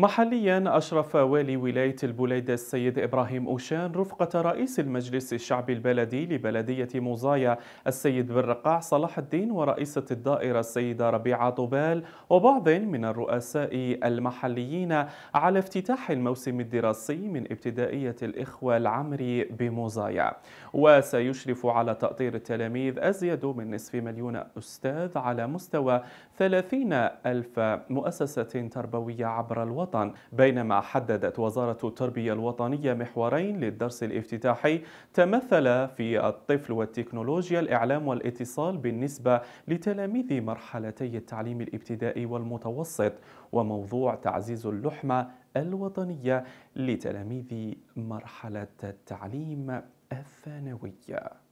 محليا أشرف والي ولاية البليدة السيد إبراهيم أوشان رفقة رئيس المجلس الشعبي البلدي لبلدية موزايا السيد بالرقاع صلاح الدين ورئيسة الدائرة السيدة ربيعة طوبال وبعض من الرؤساء المحليين على افتتاح الموسم الدراسي من ابتدائية الإخوة العمري بموزايا وسيشرف على تأطير التلاميذ أزيد من نصف مليون أستاذ على مستوى 30 ألف مؤسسة تربوية عبر الوطن الوطن بينما حددت وزارة التربية الوطنية محورين للدرس الافتتاحي تمثل في الطفل والتكنولوجيا الإعلام والاتصال بالنسبة لتلاميذ مرحلتي التعليم الابتدائي والمتوسط وموضوع تعزيز اللحمة الوطنية لتلاميذ مرحلة التعليم الثانوية